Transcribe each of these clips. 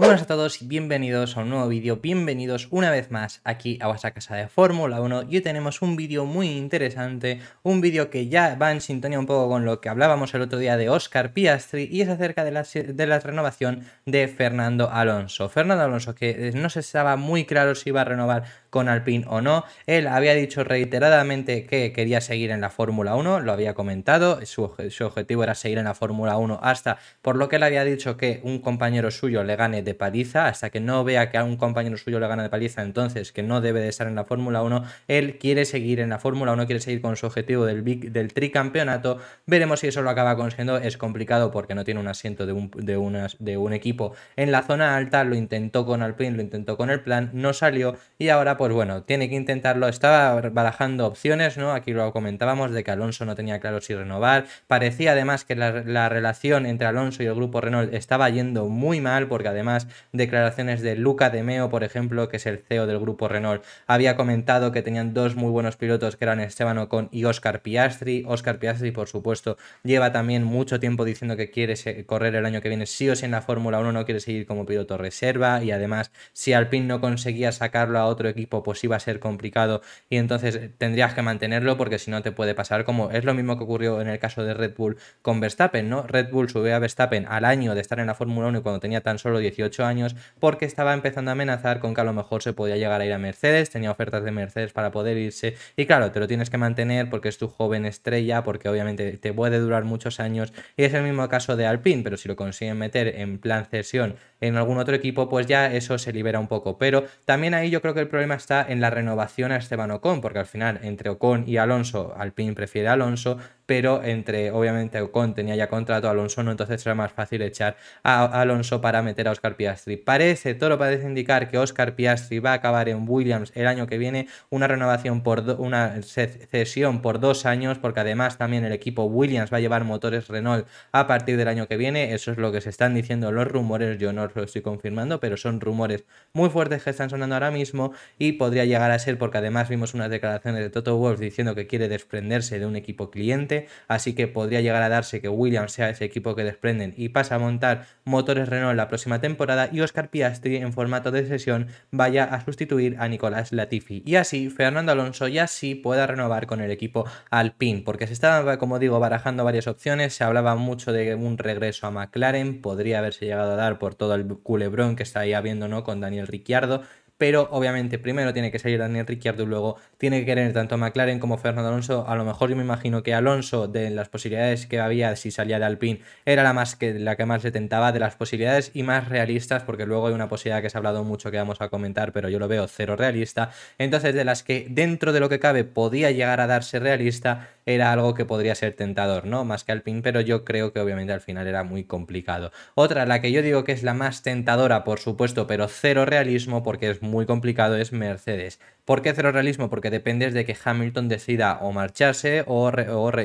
Buenas a todos y bienvenidos a un nuevo vídeo, bienvenidos una vez más aquí a vuestra casa de Fórmula 1 y hoy tenemos un vídeo muy interesante, un vídeo que ya va en sintonía un poco con lo que hablábamos el otro día de Oscar Piastri y es acerca de la renovación de Fernando Alonso. Fernando Alonso que eh, no se estaba muy claro si iba a renovar con Alpine o no. Él había dicho reiteradamente que quería seguir en la Fórmula 1, lo había comentado, su, objetivo era seguir en la Fórmula 1 hasta, por lo que él había dicho que un compañero suyo le gane de paliza, hasta que no vea que a un compañero suyo le gana de paliza, entonces que no debe de estar en la Fórmula 1, él quiere seguir en la Fórmula 1, quiere seguir con su objetivo del, big, del tricampeonato, veremos si eso lo acaba consiguiendo, es complicado porque no tiene un asiento de un, de un equipo en la zona alta, lo intentó con Alpine, lo intentó con el plan, no salió y ahora pues pues bueno, tiene que intentarlo. Estaba barajando opciones, ¿no? Aquí lo comentábamos de que Alonso no tenía claro si renovar. Parecía además que la, relación entre Alonso y el grupo Renault estaba yendo muy mal, porque además declaraciones de Luca de Meo, por ejemplo, que es el CEO del grupo Renault, había comentado que tenían dos muy buenos pilotos que eran Esteban Ocon y Oscar Piastri. Oscar Piastri, por supuesto, lleva también mucho tiempo diciendo que quiere correr el año que viene sí o sí en la Fórmula 1, no quiere seguir como piloto reserva y además si Alpine no conseguía sacarlo a otro equipo pues iba a ser complicado y entonces tendrías que mantenerlo porque si no te puede pasar como es lo mismo que ocurrió en el caso de Red Bull con Verstappen, ¿no? Red Bull sube a Verstappen al año de estar en la Fórmula 1 cuando tenía tan solo 18 años porque estaba empezando a amenazar con que a lo mejor se podía llegar a ir a Mercedes, tenía ofertas de Mercedes para poder irse y claro, te lo tienes que mantener porque es tu joven estrella, porque obviamente te puede durar muchos años y es el mismo caso de Alpine, pero si lo consiguen meter en plan cesión en algún otro equipo, pues ya eso se libera un poco, pero también ahí yo creo que el problema es en la renovación a Esteban Ocon, porque al final entre Ocon y Alonso, Alpine prefiere a Alonso, pero entre, obviamente, Ocon tenía ya contrato, Alonso no, entonces será más fácil echar a Alonso para meter a Oscar Piastri. Parece, todo parece indicar que Oscar Piastri va a acabar en Williams el año que viene, una renovación por una cesión por dos años, porque además también el equipo Williams va a llevar motores Renault a partir del año que viene, eso es lo que se están diciendo los rumores, yo no lo estoy confirmando, pero son rumores muy fuertes que están sonando ahora mismo y podría llegar a ser porque además vimos unas declaraciones de Toto Wolff diciendo que quiere desprenderse de un equipo cliente, así que podría llegar a darse que Williams sea ese equipo que desprenden y pasa a montar motores Renault la próxima temporada y Oscar Piastri en formato de sesión vaya a sustituir a Nicolás Latifi. Y así Fernando Alonso ya sí pueda renovar con el equipo Alpine, porque se estaba, como digo, barajando varias opciones, se hablaba mucho de un regreso a McLaren, podría haberse llegado a dar por todo el culebrón que está ahí habiendo ¿no? con Daniel Ricciardo, pero obviamente primero tiene que salir Daniel Ricciardo y luego tiene que querer tanto McLaren como Fernando Alonso. A lo mejor yo me imagino que Alonso, de las posibilidades que había si salía de Alpine, era la, más que, la que más le tentaba de las posibilidades y más realistas, porque luego hay una posibilidad que se ha hablado mucho que vamos a comentar, pero yo lo veo cero realista. Entonces, de las que dentro de lo que cabe podía llegar a darse realista, era algo que podría ser tentador, ¿no? Más que Alpine, pero yo creo que obviamente al final era muy complicado. Otra, la que yo digo que es la más tentadora, por supuesto, pero cero realismo, porque es muy complicado es Mercedes. ¿Por qué cero realismo? Porque dependes de que Hamilton decida o marcharse o,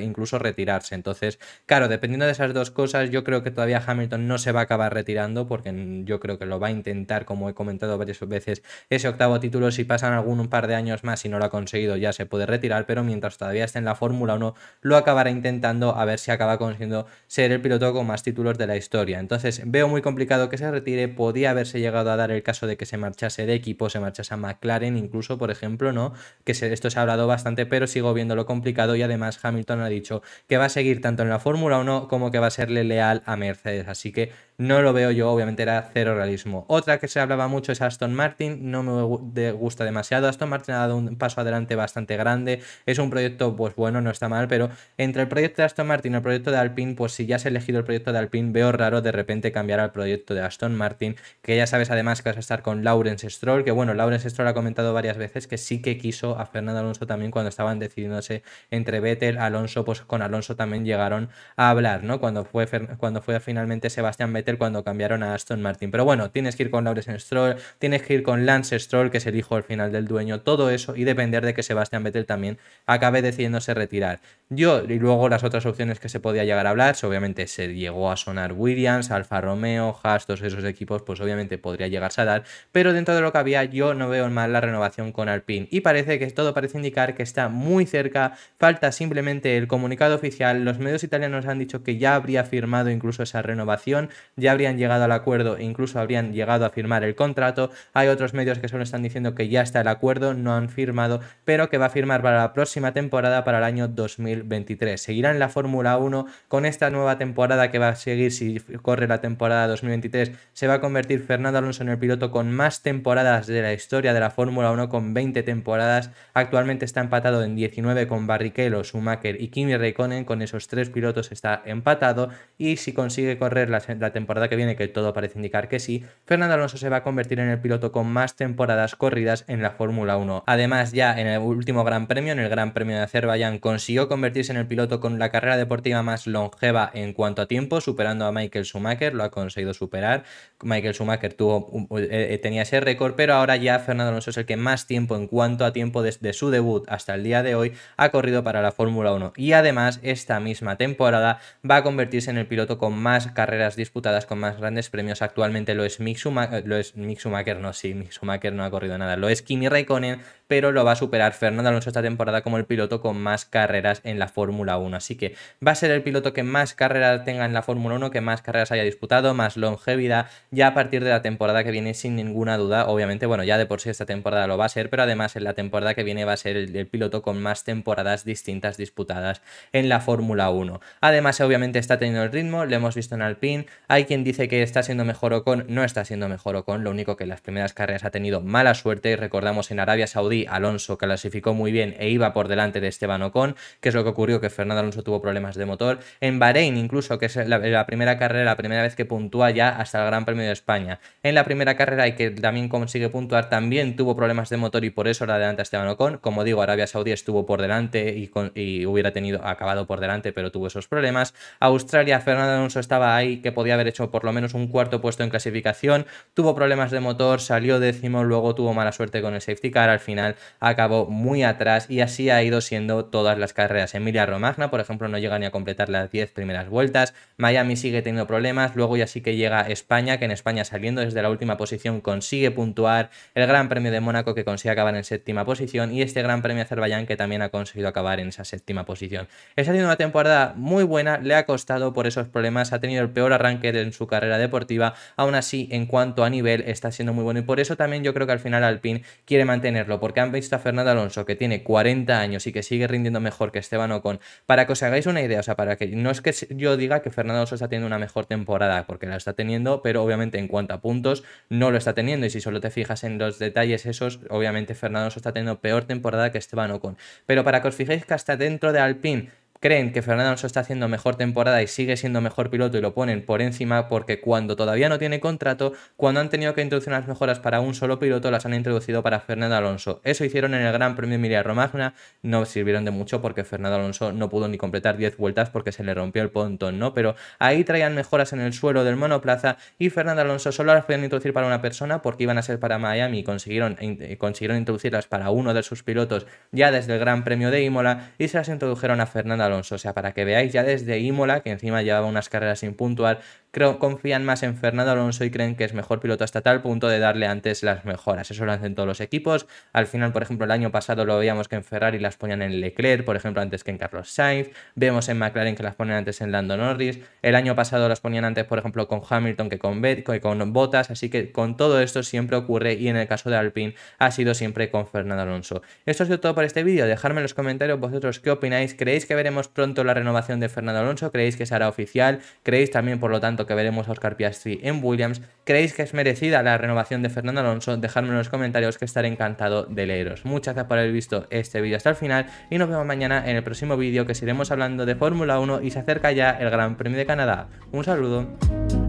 incluso retirarse. Entonces, claro, dependiendo de esas dos cosas, yo creo que todavía Hamilton no se va a acabar retirando porque yo creo que lo va a intentar, como he comentado varias veces, ese octavo título. Si pasan algún un par de años más y no lo ha conseguido, ya se puede retirar, pero mientras todavía esté en la Fórmula 1, lo acabará intentando a ver si acaba consiguiendo ser el piloto con más títulos de la historia. Entonces, veo muy complicado que se retire. Podía haberse llegado a dar el caso de que se marchase de equipos se marcha a McLaren, incluso, por ejemplo, ¿no? Que se, esto se ha hablado bastante, pero sigo viendo lo complicado y además Hamilton ha dicho que va a seguir tanto en la Fórmula 1 como que va a serle leal a Mercedes. Así que no lo veo yo, obviamente era cero realismo. Otra que se hablaba mucho es Aston Martin, no me gusta demasiado. Aston Martin ha dado un paso adelante bastante grande, es un proyecto, pues bueno, no está mal, pero entre el proyecto de Aston Martin y el proyecto de Alpine, pues si ya has elegido el proyecto de Alpine, veo raro de repente cambiar al proyecto de Aston Martin, que ya sabes además que vas a estar con Lawrence Stroll, que bueno, Lawrence Stroll ha comentado varias veces que sí que quiso a Fernando Alonso también cuando estaban decidiéndose entre Vettel, Alonso, pues con Alonso también llegaron a hablar, ¿no? Cuando fue, cuando fue finalmente Sebastián Vettel cuando cambiaron a Aston Martin. Pero bueno, tienes que ir con Lawrence Stroll, tienes que ir con Lance Stroll, que es el hijo al final del dueño, todo eso y depender de que Sebastian Vettel también acabe decidiéndose retirar. Yo, y luego las otras opciones que se podía llegar a hablar, pues obviamente se llegó a sonar Williams, Alfa Romeo, Haas, todos esos equipos, pues obviamente podría llegarse a dar, pero dentro de lo que había yo no veo mal la renovación con Alpine y parece que todo parece indicar que está muy cerca, falta simplemente el comunicado oficial, los medios italianos han dicho que ya habría firmado incluso esa renovación, ya habrían llegado al acuerdo, incluso habrían llegado a firmar el contrato. Hay otros medios que solo están diciendo que ya está el acuerdo, no han firmado, pero que va a firmar para la próxima temporada, para el año 2023. Seguirá en la Fórmula 1 con esta nueva temporada que va a seguir si corre la temporada 2023. Se va a convertir Fernando Alonso en el piloto con más temporadas de la historia de la Fórmula 1, con 20 temporadas. Actualmente está empatado en 19 con Barrichello, Schumacher y Kimi Raikkonen. Con esos tres pilotos está empatado y si consigue correr la temporada temporada que viene, que todo parece indicar que sí, Fernando Alonso se va a convertir en el piloto con más temporadas corridas en la Fórmula 1. Además, ya en el último Gran Premio, en el Gran Premio de Azerbaiyán, consiguió convertirse en el piloto con la carrera deportiva más longeva en cuanto a tiempo, superando a Michael Schumacher, lo ha conseguido superar. Michael Schumacher tuvo, eh, eh, tenía ese récord, pero ahora ya Fernando Alonso es el que más tiempo en cuanto a tiempo desde su debut hasta el día de hoy ha corrido para la Fórmula 1. Y además, esta misma temporada va a convertirse en el piloto con más carreras disputadas con más grandes premios. Actualmente lo es Mick eh, lo es no, sí, Mick no ha corrido nada. Lo es Kimi Raikkonen, pero lo va a superar Fernando Alonso esta temporada como el piloto con más carreras en la Fórmula 1. Así que va a ser el piloto que más carreras tenga en la Fórmula 1, que más carreras haya disputado, más longevidad, ya a partir de la temporada que viene, sin ninguna duda. Obviamente, bueno, ya de por sí esta temporada lo va a ser, pero además en la temporada que viene va a ser el, piloto con más temporadas distintas disputadas en la Fórmula 1. Además, obviamente está teniendo el ritmo, lo hemos visto en Alpine, hay hay quien dice que está siendo mejor Ocon, no está siendo mejor Ocon, lo único que en las primeras carreras ha tenido mala suerte. Recordamos en Arabia Saudí, Alonso clasificó muy bien e iba por delante de Esteban Ocon, que es lo que ocurrió que Fernando Alonso tuvo problemas de motor. En Bahrein, incluso, que es la, primera carrera, la primera vez que puntúa ya hasta el Gran Premio de España. En la primera carrera y que también consigue puntuar, también tuvo problemas de motor y por eso era adelanta Esteban Ocon. Como digo, Arabia Saudí estuvo por delante y, y hubiera tenido acabado por delante, pero tuvo esos problemas. Australia, Fernando Alonso estaba ahí que podía haber hecho por lo menos un cuarto puesto en clasificación, tuvo problemas de motor, salió décimo, luego tuvo mala suerte con el safety car, al final acabó muy atrás y así ha ido siendo todas las carreras. Emilia Romagna, por ejemplo, no llega ni a completar las 10 primeras vueltas, Miami sigue teniendo problemas, luego ya sí que llega España, que en España saliendo desde la última posición consigue puntuar, el Gran Premio de Mónaco que consigue acabar en séptima posición y este Gran Premio de Azerbaiyán que también ha conseguido acabar en esa séptima posición. Está haciendo una temporada muy buena, le ha costado por esos problemas, ha tenido el peor arranque de en su carrera deportiva, aún así en cuanto a nivel está siendo muy bueno y por eso también yo creo que al final Alpine quiere mantenerlo, porque han visto a Fernando Alonso que tiene 40 años y que sigue rindiendo mejor que Esteban Ocon, para que os hagáis una idea, o sea, para que no es que yo diga que Fernando Alonso está teniendo una mejor temporada, porque la está teniendo, pero obviamente en cuanto a puntos no lo está teniendo y si solo te fijas en los detalles esos, obviamente Fernando Alonso está teniendo peor temporada que Esteban Ocon, pero para que os fijéis que hasta dentro de Alpine creen que Fernando Alonso está haciendo mejor temporada y sigue siendo mejor piloto y lo ponen por encima porque cuando todavía no tiene contrato, cuando han tenido que introducir las mejoras para un solo piloto, las han introducido para Fernando Alonso. Eso hicieron en el Gran Premio Emilia Romagna, no sirvieron de mucho porque Fernando Alonso no pudo ni completar 10 vueltas porque se le rompió el pontón, ¿no? Pero ahí traían mejoras en el suelo del monoplaza y Fernando Alonso solo las podían introducir para una persona porque iban a ser para Miami y consiguieron, eh, consiguieron introducirlas para uno de sus pilotos ya desde el Gran Premio de Imola y se las introdujeron a Fernando Alonso Alonso. O sea, para que veáis ya desde Imola, que encima llevaba unas carreras sin puntuar, creo, confían más en Fernando Alonso y creen que es mejor piloto hasta tal punto de darle antes las mejoras. Eso lo hacen todos los equipos. Al final, por ejemplo, el año pasado lo veíamos que en Ferrari las ponían en Leclerc, por ejemplo, antes que en Carlos Sainz. Vemos en McLaren que las ponen antes en Lando Norris. El año pasado las ponían antes, por ejemplo, con Hamilton que con, con Bottas. Así que con todo esto siempre ocurre y en el caso de Alpine ha sido siempre con Fernando Alonso. Esto ha sido todo por este vídeo. Dejadme en los comentarios vosotros qué opináis. ¿Creéis que veremos pronto la renovación de Fernando Alonso? ¿Creéis que será oficial? ¿Creéis también, por lo tanto, que veremos a Oscar Piastri en Williams? ¿Creéis que es merecida la renovación de Fernando Alonso? Dejadme en los comentarios que estaré encantado de leeros. Muchas gracias por haber visto este vídeo hasta el final y nos vemos mañana en el próximo vídeo que seguiremos hablando de Fórmula 1 y se acerca ya el Gran Premio de Canadá. Un saludo.